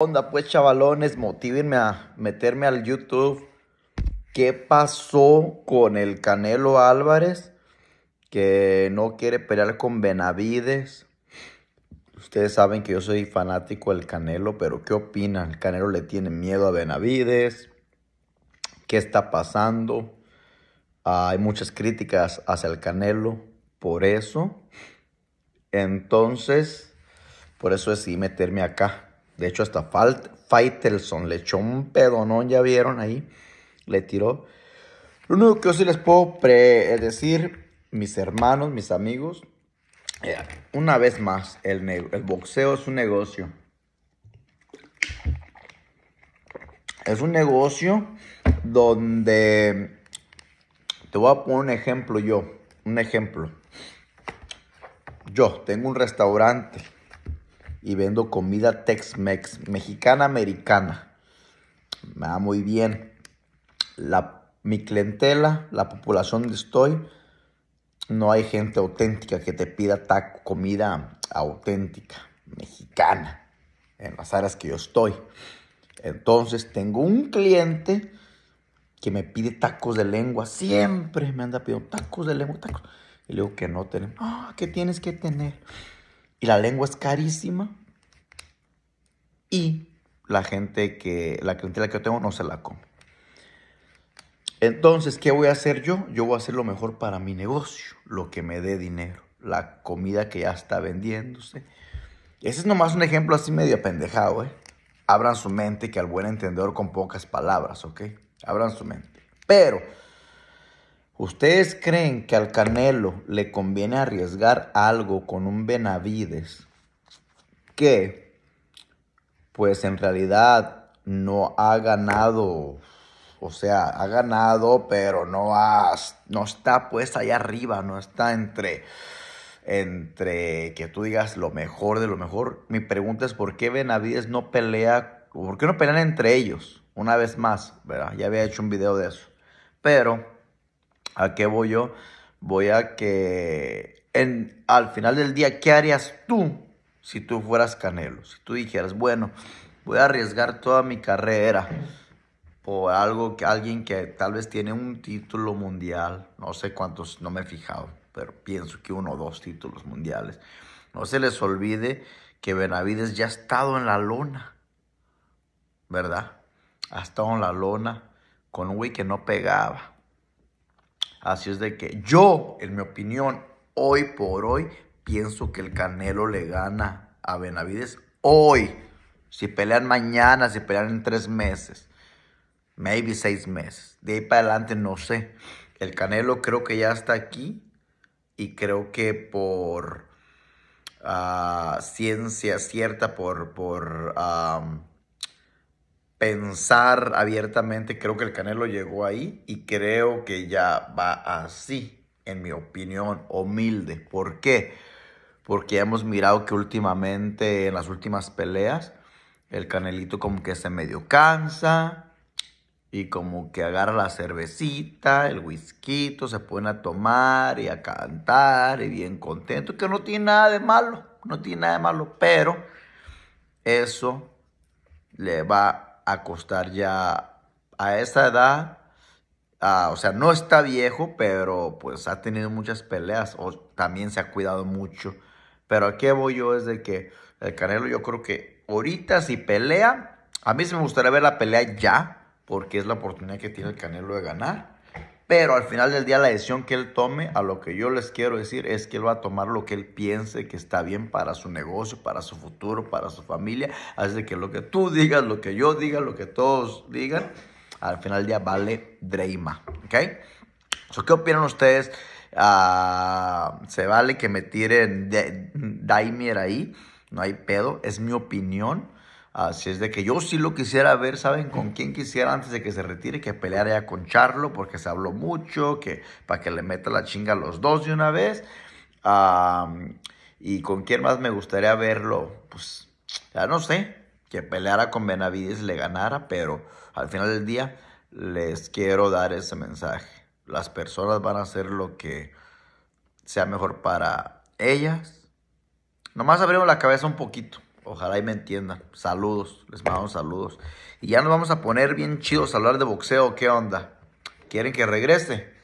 onda pues chavalones? motivenme a meterme al YouTube. ¿Qué pasó con el Canelo Álvarez? Que no quiere pelear con Benavides. Ustedes saben que yo soy fanático del Canelo, pero ¿qué opinan? ¿El Canelo le tiene miedo a Benavides? ¿Qué está pasando? Ah, hay muchas críticas hacia el Canelo por eso. Entonces, por eso decidí meterme acá de hecho, hasta Faitelson le echó un pedonón, ya vieron ahí. Le tiró. Lo único que yo sí les puedo eh, decir, mis hermanos, mis amigos, eh, una vez más, el, el boxeo es un negocio. Es un negocio donde te voy a poner un ejemplo yo, un ejemplo. Yo tengo un restaurante y vendo comida Tex-Mex, mexicana-americana. Me va muy bien. La, mi clientela, la población donde estoy, no hay gente auténtica que te pida taco, comida auténtica, mexicana, en las áreas que yo estoy. Entonces tengo un cliente que me pide tacos de lengua, siempre me anda pidiendo tacos de lengua, tacos. Y le digo que no tenemos. Ah, ¿qué tienes que tener? y la lengua es carísima y la gente que, la clientela que yo tengo no se la come. Entonces, ¿qué voy a hacer yo? Yo voy a hacer lo mejor para mi negocio, lo que me dé dinero, la comida que ya está vendiéndose. Ese es nomás un ejemplo así medio pendejado, ¿eh? Abran su mente que al buen entendedor con pocas palabras, ¿ok? Abran su mente. Pero ¿Ustedes creen que al Canelo le conviene arriesgar algo con un Benavides que, pues en realidad no ha ganado, o sea, ha ganado, pero no, ha, no está pues allá arriba, no está entre entre que tú digas lo mejor de lo mejor. Mi pregunta es por qué Benavides no pelea, por qué no pelean entre ellos, una vez más, ¿verdad? Ya había hecho un video de eso. Pero ¿A qué voy yo? Voy a que en, al final del día, ¿qué harías tú si tú fueras Canelo? Si tú dijeras, bueno, voy a arriesgar toda mi carrera por algo que alguien que tal vez tiene un título mundial, no sé cuántos, no me he fijado, pero pienso que uno o dos títulos mundiales. No se les olvide que Benavides ya ha estado en la lona, ¿verdad? Ha estado en la lona con un güey que no pegaba, Así es de que yo, en mi opinión, hoy por hoy, pienso que el Canelo le gana a Benavides hoy. Si pelean mañana, si pelean en tres meses, maybe seis meses. De ahí para adelante no sé. El Canelo creo que ya está aquí y creo que por ah, ciencia cierta, por, por pensar abiertamente. Creo que el Canelo llegó ahí y creo que ya va así, en mi opinión, humilde. ¿Por qué? Porque hemos mirado que últimamente, en las últimas peleas, el Canelito como que se medio cansa. Y como que agarra la cervecita, el whisky, se pone a tomar y a cantar y bien contento, que no tiene nada de malo, no tiene nada de malo, pero eso le va acostar ya a esa edad. o sea, no está viejo, pero pues ha tenido muchas peleas o también se ha cuidado mucho. Pero a qué voy yo es de que el Canelo yo creo que ahorita si pelea, a mí sí me gustaría ver la pelea ya, porque es la oportunidad que tiene el Canelo de ganar. Pero al final del día la decisión que él tome, a lo que yo les quiero decir es que él va a tomar lo que él piense que está bien para su negocio, para su futuro, para su familia. Así que lo que tú digas, lo que yo diga, lo que todos digan, al final del día vale Dreima. ¿Ok? So, ¿Qué opinan ustedes? Ah, se vale que me tiren Daimier ahí, no hay pedo, es mi opinión. Así es de que yo sí lo quisiera ver, ¿saben con quién quisiera antes de que se retire? Que peleara ya con Charlo, porque se habló mucho, que para que le meta la chinga a los dos de una vez. ¿Y con quién más me gustaría verlo? Pues ya no sé, que peleara con Benavides, le ganara, pero al final del día les quiero dar ese mensaje. Las personas van a hacer lo que sea mejor para ellas. Nomás abrimos la cabeza un poquito. Ojalá y me entiendan. Saludos, les mando saludos. Y ya nos vamos a poner bien chidos a hablar de boxeo. ¿Qué onda? ¿Quieren que regrese?